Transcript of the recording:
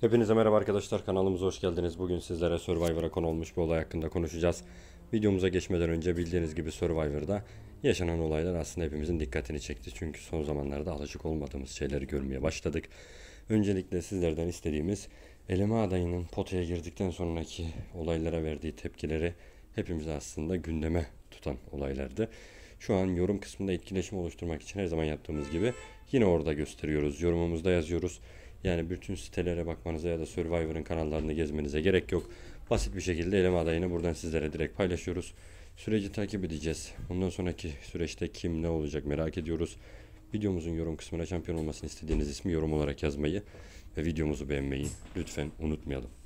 Hepinize merhaba arkadaşlar kanalımıza hoş geldiniz. Bugün sizlere Survivor'a konu olmuş bir olay hakkında konuşacağız. Videomuza geçmeden önce bildiğiniz gibi Survivor'da yaşanan olaylar aslında hepimizin dikkatini çekti. Çünkü son zamanlarda alışık olmadığımız şeyleri görmeye başladık. Öncelikle sizlerden istediğimiz eleme adayının potaya girdikten sonraki olaylara verdiği tepkileri hepimizi aslında gündeme tutan olaylardı. Şu an yorum kısmında etkileşim oluşturmak için her zaman yaptığımız gibi yine orada gösteriyoruz. Yorumumuzda yazıyoruz. Yani bütün sitelere bakmanıza ya da Survivor'ın kanallarını gezmenize gerek yok. Basit bir şekilde eleme adayını buradan sizlere direkt paylaşıyoruz. Süreci takip edeceğiz. Bundan sonraki süreçte kim ne olacak merak ediyoruz. Videomuzun yorum kısmına şampiyon olmasını istediğiniz ismi yorum olarak yazmayı ve videomuzu beğenmeyi lütfen unutmayalım.